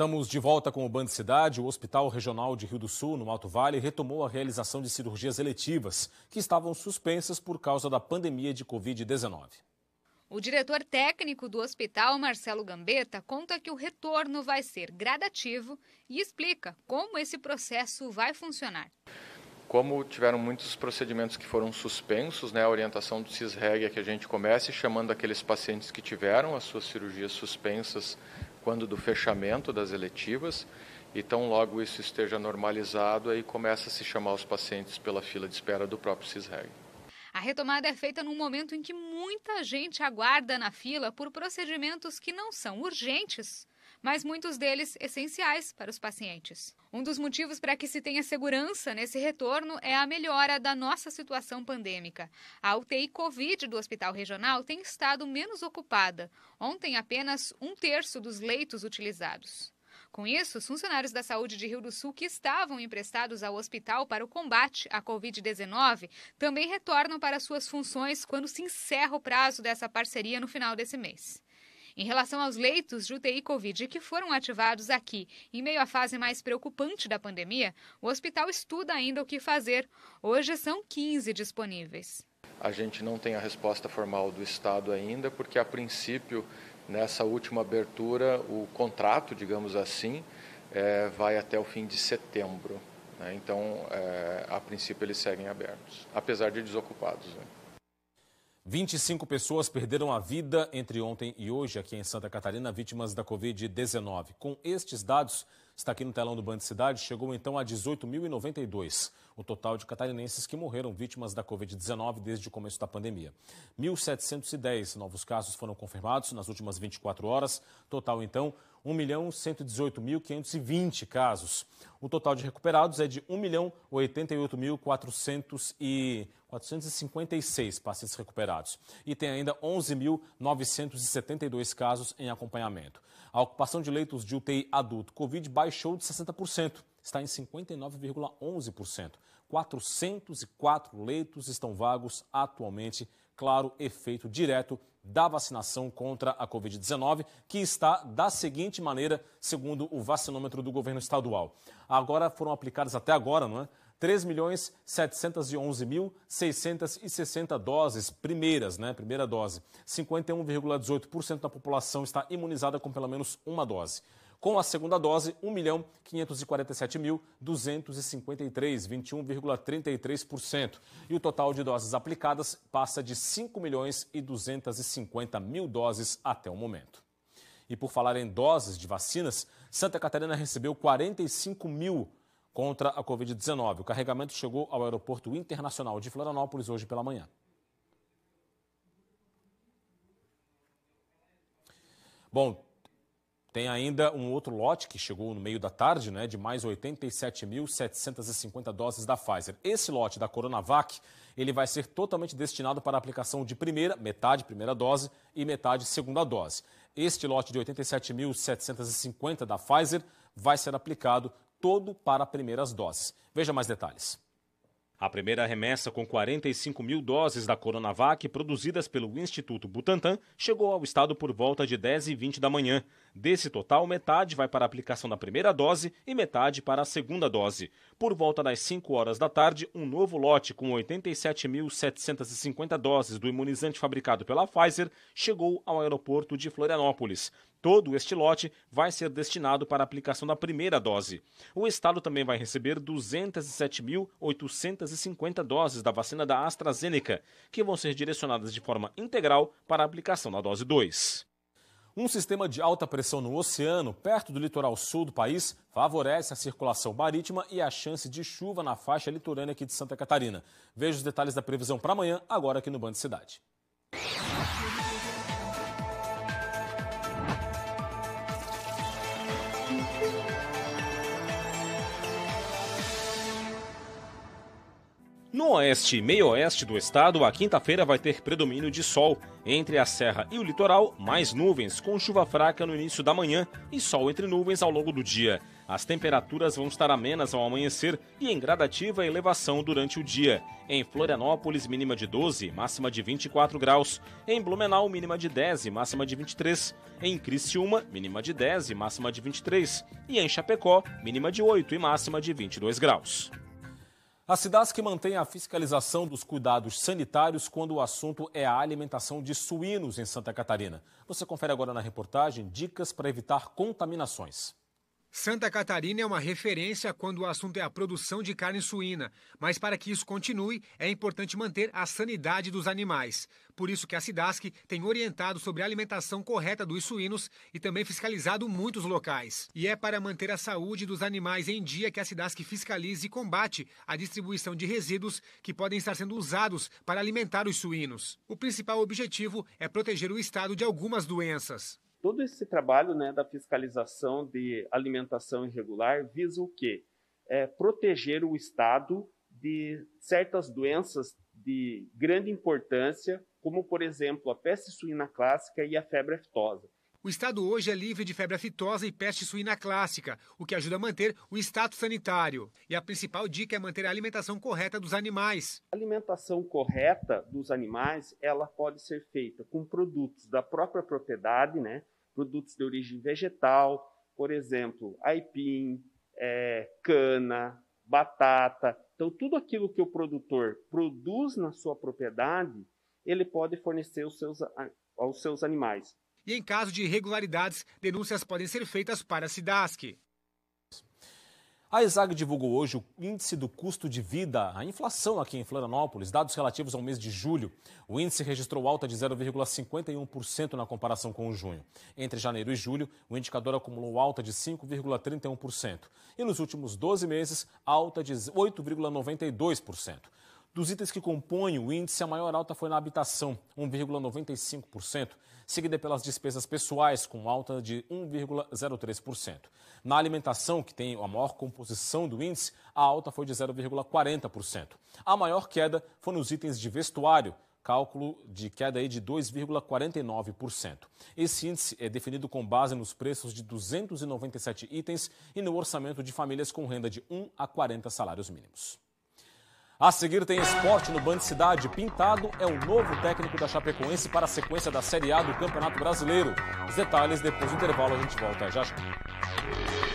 Estamos de volta com o Band Cidade. O Hospital Regional de Rio do Sul, no Alto Vale, retomou a realização de cirurgias eletivas, que estavam suspensas por causa da pandemia de Covid-19. O diretor técnico do hospital, Marcelo Gambetta, conta que o retorno vai ser gradativo e explica como esse processo vai funcionar. Como tiveram muitos procedimentos que foram suspensos, né, a orientação do CISREG é que a gente comece chamando aqueles pacientes que tiveram as suas cirurgias suspensas quando do fechamento das eletivas. Então, logo isso esteja normalizado, aí começa a se chamar os pacientes pela fila de espera do próprio CISREG. A retomada é feita num momento em que muita gente aguarda na fila por procedimentos que não são urgentes mas muitos deles essenciais para os pacientes. Um dos motivos para que se tenha segurança nesse retorno é a melhora da nossa situação pandêmica. A UTI Covid do Hospital Regional tem estado menos ocupada, ontem apenas um terço dos leitos utilizados. Com isso, os funcionários da saúde de Rio do Sul que estavam emprestados ao hospital para o combate à Covid-19 também retornam para suas funções quando se encerra o prazo dessa parceria no final desse mês. Em relação aos leitos de UTI Covid que foram ativados aqui, em meio à fase mais preocupante da pandemia, o hospital estuda ainda o que fazer. Hoje são 15 disponíveis. A gente não tem a resposta formal do Estado ainda, porque a princípio, nessa última abertura, o contrato, digamos assim, é, vai até o fim de setembro. Né? Então, é, a princípio, eles seguem abertos, apesar de desocupados. Né? 25 pessoas perderam a vida entre ontem e hoje aqui em Santa Catarina, vítimas da Covid-19. Com estes dados, está aqui no telão do Band Cidade, chegou então a 18.092, o total de catarinenses que morreram vítimas da Covid-19 desde o começo da pandemia. 1.710 novos casos foram confirmados nas últimas 24 horas, total então 1.118.520 casos. O total de recuperados é de 1.088.456 pacientes recuperados. E tem ainda 11.972 casos em acompanhamento. A ocupação de leitos de UTI adulto Covid baixou de 60% está em 59,11%. 404 leitos estão vagos atualmente, claro, efeito direto da vacinação contra a Covid-19, que está da seguinte maneira, segundo o vacinômetro do governo estadual. Agora foram aplicadas até agora, não é? 3 milhões doses primeiras, né? Primeira dose. 51,18% da população está imunizada com pelo menos uma dose. Com a segunda dose, 1.547.253, 21,33%. E o total de doses aplicadas passa de 5 milhões e 250 mil doses até o momento. E por falar em doses de vacinas, Santa Catarina recebeu 45 mil contra a Covid-19. O carregamento chegou ao Aeroporto Internacional de Florianópolis hoje pela manhã. Bom, tem ainda um outro lote que chegou no meio da tarde, né, de mais 87.750 doses da Pfizer. Esse lote da Coronavac, ele vai ser totalmente destinado para aplicação de primeira, metade primeira dose e metade segunda dose. Este lote de 87.750 da Pfizer vai ser aplicado todo para primeiras doses. Veja mais detalhes. A primeira remessa com 45 mil doses da Coronavac produzidas pelo Instituto Butantan chegou ao estado por volta de 10 e 20 da manhã. Desse total, metade vai para a aplicação da primeira dose e metade para a segunda dose. Por volta das 5 horas da tarde, um novo lote com 87.750 doses do imunizante fabricado pela Pfizer chegou ao aeroporto de Florianópolis. Todo este lote vai ser destinado para a aplicação da primeira dose. O estado também vai receber 207.850 doses da vacina da AstraZeneca, que vão ser direcionadas de forma integral para a aplicação da dose 2. Um sistema de alta pressão no oceano, perto do litoral sul do país, favorece a circulação marítima e a chance de chuva na faixa litorânea aqui de Santa Catarina. Veja os detalhes da previsão para amanhã, agora aqui no Band Cidade. No oeste e meio-oeste do estado, a quinta-feira vai ter predomínio de sol, entre a serra e o litoral, mais nuvens, com chuva fraca no início da manhã e sol entre nuvens ao longo do dia. As temperaturas vão estar amenas ao amanhecer e em gradativa elevação durante o dia. Em Florianópolis, mínima de 12, máxima de 24 graus. Em Blumenau, mínima de 10 e máxima de 23. Em Criciúma, mínima de 10 e máxima de 23. E em Chapecó, mínima de 8 e máxima de 22 graus. A CIDAS que mantém a fiscalização dos cuidados sanitários quando o assunto é a alimentação de suínos em Santa Catarina. Você confere agora na reportagem dicas para evitar contaminações. Santa Catarina é uma referência quando o assunto é a produção de carne suína, mas para que isso continue, é importante manter a sanidade dos animais. Por isso que a SIDASC tem orientado sobre a alimentação correta dos suínos e também fiscalizado muitos locais. E é para manter a saúde dos animais em dia que a SIDASC fiscaliza e combate a distribuição de resíduos que podem estar sendo usados para alimentar os suínos. O principal objetivo é proteger o estado de algumas doenças. Todo esse trabalho né, da fiscalização de alimentação irregular visa o quê? É proteger o Estado de certas doenças de grande importância, como, por exemplo, a peste suína clássica e a febre aftosa. O estado hoje é livre de febre aftosa e peste suína clássica, o que ajuda a manter o status sanitário. E a principal dica é manter a alimentação correta dos animais. A alimentação correta dos animais, ela pode ser feita com produtos da própria propriedade, né? Produtos de origem vegetal, por exemplo, aipim, é, cana, batata. Então, tudo aquilo que o produtor produz na sua propriedade, ele pode fornecer aos seus, aos seus animais. E em caso de irregularidades, denúncias podem ser feitas para a SIDASC. A ESAG divulgou hoje o índice do custo de vida, a inflação aqui em Florianópolis, dados relativos ao mês de julho. O índice registrou alta de 0,51% na comparação com junho. Entre janeiro e julho, o indicador acumulou alta de 5,31%. E nos últimos 12 meses, alta de 8,92%. Dos itens que compõem o índice, a maior alta foi na habitação, 1,95%, seguida pelas despesas pessoais, com alta de 1,03%. Na alimentação, que tem a maior composição do índice, a alta foi de 0,40%. A maior queda foi nos itens de vestuário, cálculo de queda aí de 2,49%. Esse índice é definido com base nos preços de 297 itens e no orçamento de famílias com renda de 1 a 40 salários mínimos. A seguir tem esporte no Band Cidade. Pintado é o novo técnico da Chapecoense para a sequência da Série A do Campeonato Brasileiro. Os detalhes depois do intervalo a gente volta já já.